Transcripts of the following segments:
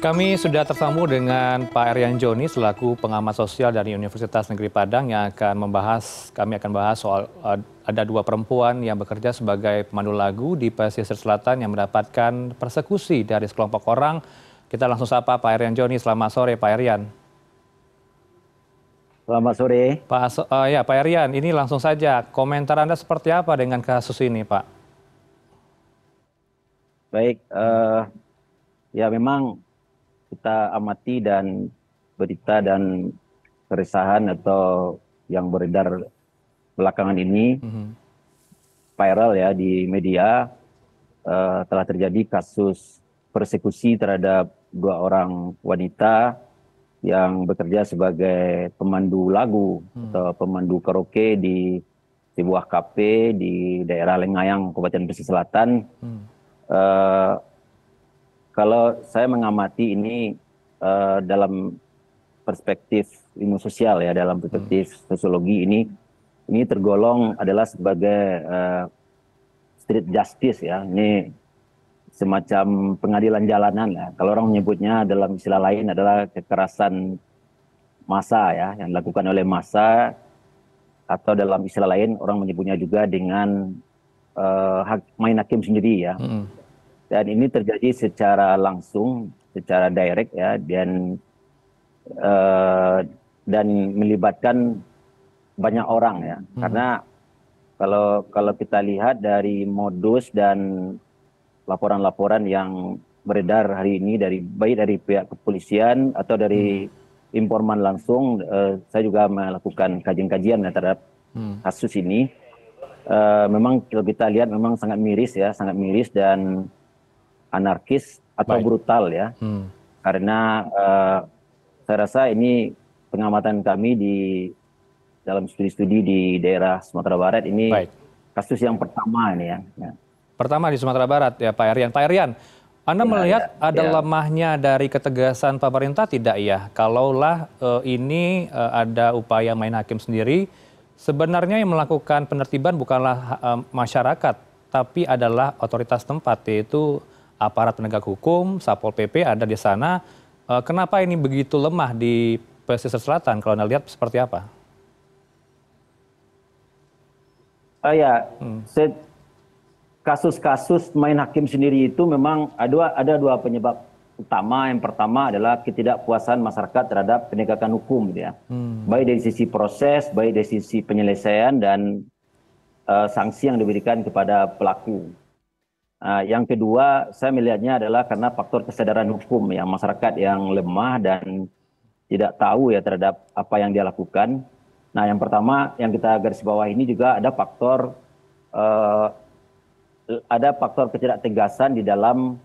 Kami sudah tersambung dengan Pak Erian Joni selaku pengamat sosial dari Universitas Negeri Padang yang akan membahas kami akan bahas soal eh, ada dua perempuan yang bekerja sebagai pemandu lagu di pesisir selatan yang mendapatkan persekusi dari sekelompok orang. Kita langsung sapa Pak Erian Joni. Selamat sore Pak Erian. Selamat sore. Pak uh, ya Pak Erian, ini langsung saja komentar Anda seperti apa dengan kasus ini, Pak? Baik, uh, ya memang kita amati dan berita dan keresahan atau yang beredar belakangan ini mm-hmm. viral ya di media uh, telah terjadi kasus persekusi terhadap dua orang wanita yang bekerja sebagai pemandu lagu mm. atau pemandu karaoke di sebuah kafe di daerah Lengayang, Kabupaten Pesisir Selatan. Mm. Uh, kalau saya mengamati ini uh, dalam perspektif ilmu sosial ya dalam perspektif hmm. sosiologi ini ini tergolong adalah sebagai uh, street justice ya ini semacam pengadilan jalanan ya. Kalau orang menyebutnya dalam istilah lain adalah kekerasan massa ya yang dilakukan oleh massa atau dalam istilah lain orang menyebutnya juga dengan uh, hak, main hakim sendiri ya. Hmm dan ini terjadi secara langsung secara direct ya dan uh, dan melibatkan banyak orang ya hmm. karena kalau kalau kita lihat dari modus dan laporan-laporan yang beredar hari ini dari baik dari pihak kepolisian atau dari hmm. informan langsung uh, saya juga melakukan kajian-kajian ya, terhadap hmm. kasus ini uh, memang kalau kita lihat memang sangat miris ya sangat miris dan anarkis atau Baik. brutal ya. Hmm. Karena uh, saya rasa ini pengamatan kami di dalam studi-studi di daerah Sumatera Barat ini Baik. kasus yang pertama ini ya. ya. Pertama di Sumatera Barat ya Pak Erian. Pak Erian, anda ya, ya. melihat ya, ada ya. lemahnya dari ketegasan pemerintah tidak ya? Kalaulah uh, ini uh, ada upaya main hakim sendiri, sebenarnya yang melakukan penertiban bukanlah uh, masyarakat, tapi adalah otoritas tempat yaitu aparat penegak hukum, satpol PP ada di sana. Eh, kenapa ini begitu lemah di pesisir selatan? Kalau Anda lihat seperti apa? Uh, ya, hmm. kasus-kasus main hakim sendiri itu memang ada ada dua penyebab utama. Yang pertama adalah ketidakpuasan masyarakat terhadap penegakan hukum, gitu ya. Hmm. Baik dari sisi proses, baik dari sisi penyelesaian dan uh, sanksi yang diberikan kepada pelaku. Uh, yang kedua, saya melihatnya adalah karena faktor kesadaran hukum ya masyarakat yang lemah dan tidak tahu ya terhadap apa yang dia lakukan. Nah, yang pertama yang kita garis bawah ini juga ada faktor uh, ada faktor ketidaktegasan di dalam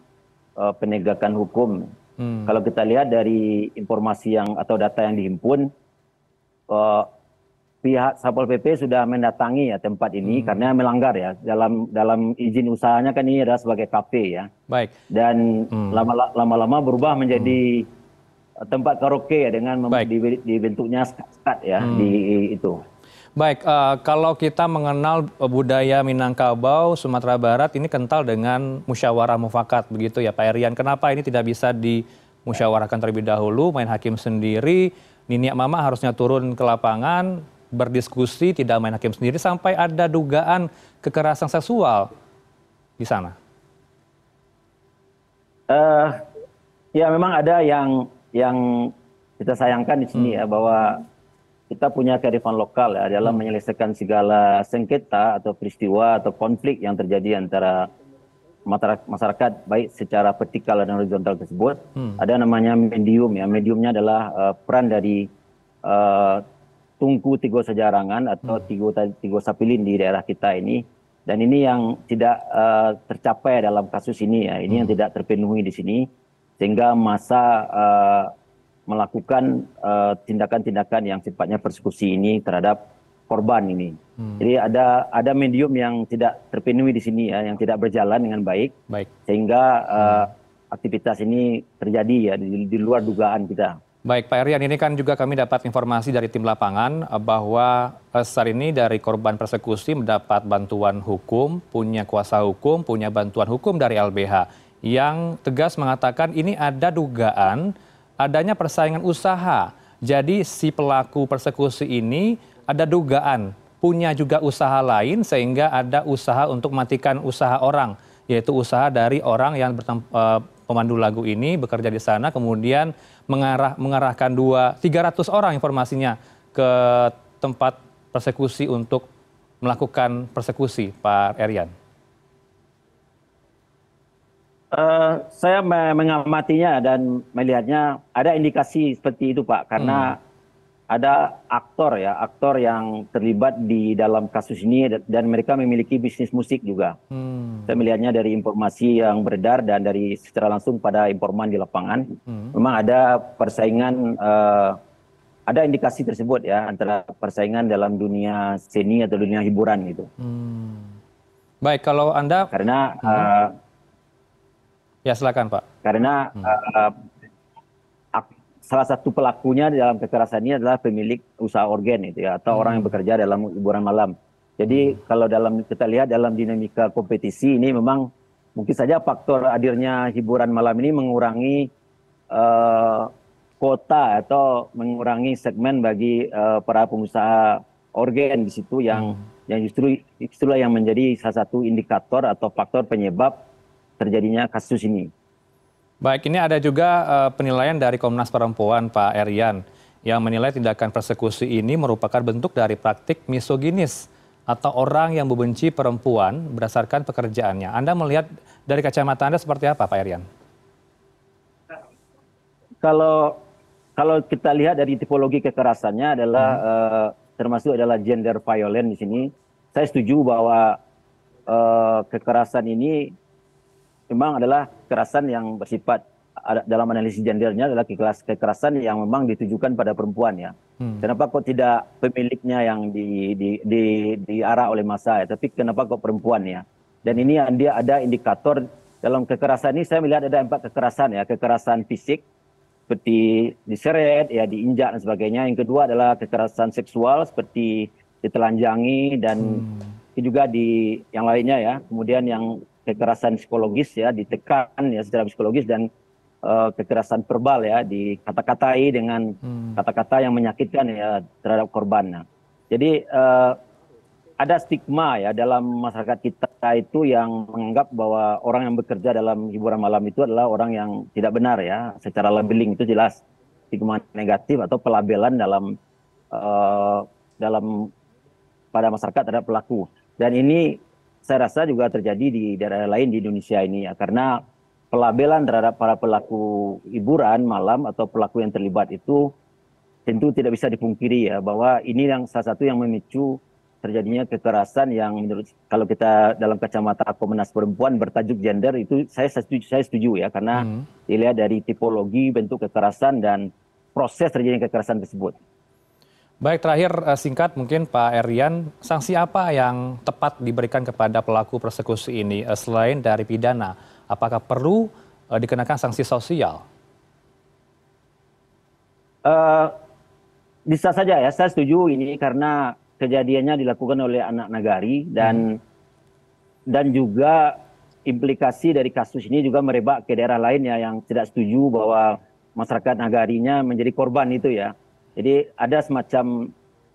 uh, penegakan hukum. Hmm. Kalau kita lihat dari informasi yang atau data yang dihimpun, uh, pihak Satpol PP sudah mendatangi ya tempat ini hmm. karena melanggar ya dalam dalam izin usahanya kan ini adalah sebagai kafe ya. Baik. Dan hmm. lama-lama hmm. berubah menjadi hmm. tempat karaoke ya dengan Baik. dibentuknya skat ya hmm. di itu. Baik, uh, kalau kita mengenal eh, budaya Minangkabau, Sumatera Barat ini kental dengan musyawarah mufakat begitu ya Pak Erian. Kenapa ini tidak bisa dimusyawarahkan terlebih dahulu, main hakim sendiri, Niniak Mama harusnya turun ke lapangan, berdiskusi, tidak main hakim sendiri, sampai ada dugaan kekerasan seksual di sana? Uh, ya memang ada yang yang kita sayangkan di sini hmm. ya bahwa kita punya kearifan lokal ya dalam hmm. menyelesaikan segala sengketa atau peristiwa atau konflik yang terjadi antara masyarakat baik secara vertikal dan horizontal tersebut hmm. ada namanya medium ya mediumnya adalah uh, peran dari uh, tungku tigo sejarangan atau tigo hmm. tigo sapilin di daerah kita ini dan ini yang tidak uh, tercapai dalam kasus ini ya ini yang hmm. tidak terpenuhi di sini sehingga masa uh, melakukan eh, tindakan-tindakan uh, yang sifatnya persekusi ini terhadap korban ini hmm. jadi ada ada medium yang tidak terpenuhi di sini ya yang tidak berjalan dengan baik, baik. sehingga uh, hmm. aktivitas ini terjadi ya di, di luar dugaan kita Baik Pak Erian, ini kan juga kami dapat informasi dari tim lapangan eh, bahwa eh, saat ini dari korban persekusi mendapat bantuan hukum, punya kuasa hukum, punya bantuan hukum dari LBH yang tegas mengatakan ini ada dugaan adanya persaingan usaha. Jadi si pelaku persekusi ini ada dugaan punya juga usaha lain sehingga ada usaha untuk matikan usaha orang, yaitu usaha dari orang yang bertempat eh, pemandu lagu ini bekerja di sana kemudian mengarah mengarahkan dua 300 orang informasinya ke tempat persekusi untuk melakukan persekusi Pak Erian. Uh, saya mengamatinya dan melihatnya ada indikasi seperti itu Pak karena hmm ada aktor ya aktor yang terlibat di dalam kasus ini dan mereka memiliki bisnis musik juga. Hmm. Saya melihatnya dari informasi yang beredar dan dari secara langsung pada informan di lapangan, hmm. memang ada persaingan, uh, ada indikasi tersebut ya antara persaingan dalam dunia seni atau dunia hiburan gitu. Hmm. Baik, kalau anda karena hmm. uh, ya silakan pak. Karena hmm. uh, salah satu pelakunya dalam kekerasan ini adalah pemilik usaha organ itu ya atau hmm. orang yang hmm. bekerja dalam hiburan malam. Jadi hmm. kalau dalam kita lihat dalam dinamika kompetisi ini memang mungkin saja faktor hadirnya hiburan malam ini mengurangi uh, eh, kota atau mengurangi segmen bagi uh, para pengusaha organ di situ yang hmm. yang justru justru yang menjadi salah satu indikator atau faktor penyebab terjadinya kasus ini. Baik, ini ada juga uh, penilaian dari Komnas Perempuan Pak Erian yang menilai tindakan persekusi ini merupakan bentuk dari praktik misoginis atau orang yang membenci perempuan berdasarkan pekerjaannya. Anda melihat dari kacamata Anda seperti apa, Pak Erian? Kalau kalau kita lihat dari tipologi kekerasannya adalah hmm. uh, termasuk adalah gender violence di sini. Saya setuju bahwa uh, kekerasan ini memang adalah kekerasan yang bersifat dalam analisis gendernya adalah kekerasan yang memang ditujukan pada perempuan ya. Hmm. Kenapa kok tidak pemiliknya yang di, di, di, diarah oleh masa ya, tapi kenapa kok perempuan ya? Dan ini dia ada indikator dalam kekerasan ini saya melihat ada empat kekerasan ya, kekerasan fisik seperti diseret ya, diinjak dan sebagainya. Yang kedua adalah kekerasan seksual seperti ditelanjangi dan hmm. juga di yang lainnya ya. Kemudian yang kekerasan psikologis ya ditekan ya secara psikologis dan uh, kekerasan verbal ya dikata-katai dengan hmm. kata-kata yang menyakitkan ya terhadap korban. Nah, jadi uh, ada stigma ya dalam masyarakat kita itu yang menganggap bahwa orang yang bekerja dalam hiburan malam itu adalah orang yang tidak benar ya. Secara hmm. labeling itu jelas stigma negatif atau pelabelan dalam uh, dalam pada masyarakat terhadap pelaku. Dan ini saya rasa juga terjadi di daerah lain di Indonesia ini ya karena pelabelan terhadap para pelaku hiburan malam atau pelaku yang terlibat itu tentu tidak bisa dipungkiri ya bahwa ini yang salah satu yang memicu terjadinya kekerasan yang menurut kalau kita dalam kacamata Komnas Perempuan bertajuk gender itu saya setuju, saya setuju ya karena hmm. dilihat dari tipologi bentuk kekerasan dan proses terjadinya kekerasan tersebut. Baik, terakhir eh, singkat mungkin Pak Erian, sanksi apa yang tepat diberikan kepada pelaku persekusi ini eh, selain dari pidana? Apakah perlu eh, dikenakan sanksi sosial? Uh, bisa saja ya, saya setuju ini karena kejadiannya dilakukan oleh anak nagari dan hmm. dan juga implikasi dari kasus ini juga merebak ke daerah lain ya yang tidak setuju bahwa masyarakat nagarinya menjadi korban itu ya jadi ada semacam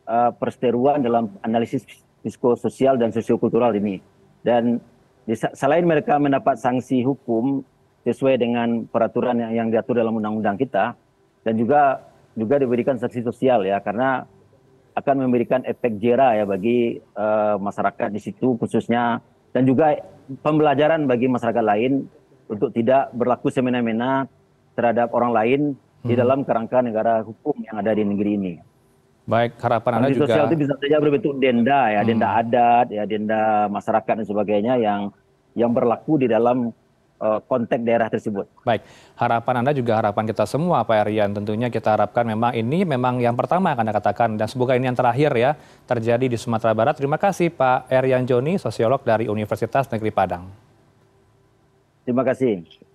uh, perseteruan dalam analisis psikososial dan sosiokultural ini dan selain mereka mendapat sanksi hukum sesuai dengan peraturan yang, yang diatur dalam undang-undang kita dan juga juga diberikan sanksi sosial ya karena akan memberikan efek jera ya bagi uh, masyarakat di situ khususnya dan juga pembelajaran bagi masyarakat lain untuk tidak berlaku semena-mena terhadap orang lain di hmm. dalam kerangka negara hukum yang ada di negeri ini. Baik, harapan Anda juga. sosial itu bisa saja berbentuk denda ya, hmm. denda adat ya, denda masyarakat dan sebagainya yang yang berlaku di dalam uh, konteks daerah tersebut. Baik, harapan Anda juga harapan kita semua Pak Aryan. Tentunya kita harapkan memang ini memang yang pertama yang Anda katakan dan semoga ini yang terakhir ya terjadi di Sumatera Barat. Terima kasih Pak Aryan Joni, sosiolog dari Universitas Negeri Padang. Terima kasih.